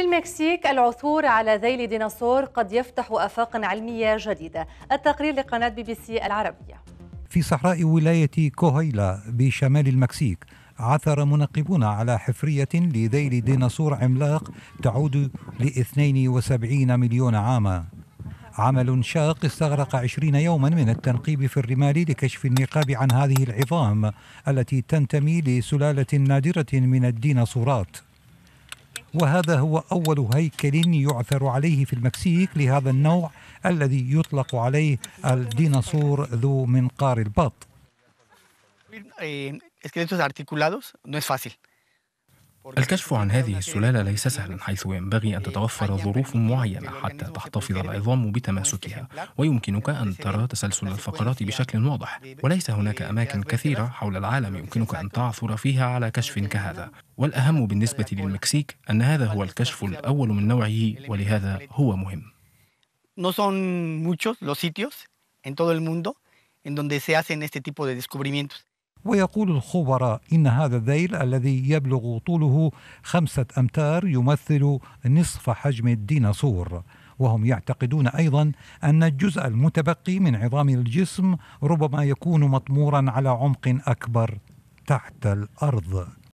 في المكسيك العثور على ذيل ديناصور قد يفتح آفاقا علمية جديدة التقرير لقناة بي بي سي العربية في صحراء ولاية كوهيلا بشمال المكسيك عثر منقبون على حفرية لذيل ديناصور عملاق تعود ل 72 مليون عاما عمل شاق استغرق عشرين يوما من التنقيب في الرمال لكشف النقاب عن هذه العظام التي تنتمي لسلالة نادرة من الديناصورات وهذا هو أول هيكل يعثر عليه في المكسيك لهذا النوع الذي يطلق عليه الديناصور ذو منقار البط. الكشف عن هذه السلالة ليس سهلا حيث ينبغي أن تتوفر ظروف معينة حتى تحتفظ العظام بتماسكها ويمكنك أن ترى تسلسل الفقرات بشكل واضح وليس هناك أماكن كثيرة حول العالم يمكنك أن تعثر فيها على كشف كهذا والأهم بالنسبة للمكسيك أن هذا هو الكشف الأول من نوعه ولهذا هو مهم No son muchos los sitios en todo el mundo en donde se hacen este tipo de descubrimientos. ويقول الخبراء إن هذا الذيل الذي يبلغ طوله خمسة أمتار يمثل نصف حجم الديناصور وهم يعتقدون أيضا أن الجزء المتبقي من عظام الجسم ربما يكون مطمورا على عمق أكبر تحت الأرض